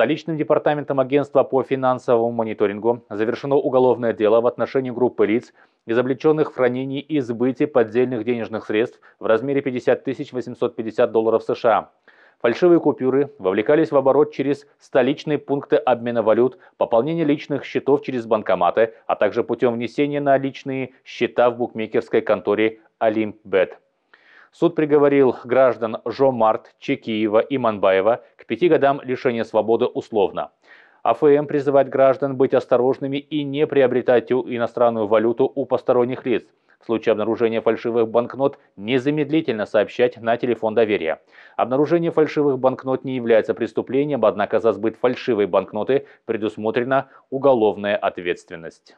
Столичным департаментом агентства по финансовому мониторингу завершено уголовное дело в отношении группы лиц, изобличенных в хранении и сбытии поддельных денежных средств в размере 50 850 долларов США. Фальшивые купюры вовлекались в оборот через столичные пункты обмена валют, пополнение личных счетов через банкоматы, а также путем внесения на личные счета в букмекерской конторе «Олимпбет». Суд приговорил граждан Жомарт, Чекиева и Манбаева к пяти годам лишения свободы условно. АФМ эм призывает граждан быть осторожными и не приобретать иностранную валюту у посторонних лиц. В случае обнаружения фальшивых банкнот незамедлительно сообщать на телефон доверия. Обнаружение фальшивых банкнот не является преступлением, однако за сбыт фальшивой банкноты предусмотрена уголовная ответственность.